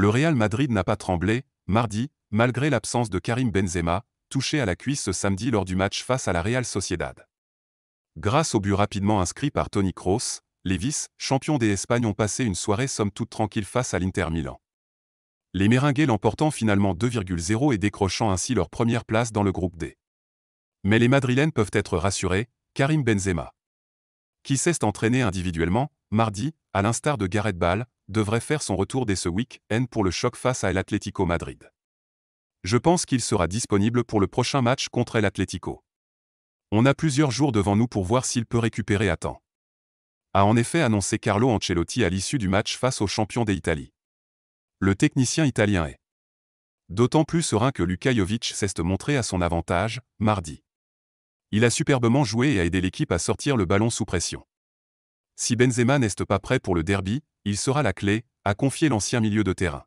Le Real Madrid n'a pas tremblé, mardi, malgré l'absence de Karim Benzema, touché à la cuisse ce samedi lors du match face à la Real Sociedad. Grâce au but rapidement inscrit par Tony Kroos, les vices, champions des ont passé une soirée somme toute tranquille face à l'Inter Milan. Les Meringues l'emportant finalement 2,0 et décrochant ainsi leur première place dans le groupe D. Mais les Madrilènes peuvent être rassurés, Karim Benzema. Qui cesse d'entraîner individuellement, mardi, à l'instar de Gareth Bale, devrait faire son retour dès ce week-end pour le choc face à l'Atlético Madrid. Je pense qu'il sera disponible pour le prochain match contre l'Atlético. On a plusieurs jours devant nous pour voir s'il peut récupérer à temps. A en effet annoncé Carlo Ancelotti à l'issue du match face aux champions d'Italie. Le technicien italien est d'autant plus serein que Luka Jovic s'est montré à son avantage, mardi. Il a superbement joué et a aidé l'équipe à sortir le ballon sous pression. Si Benzema n'est pas prêt pour le derby, il sera la clé, à confier l'ancien milieu de terrain.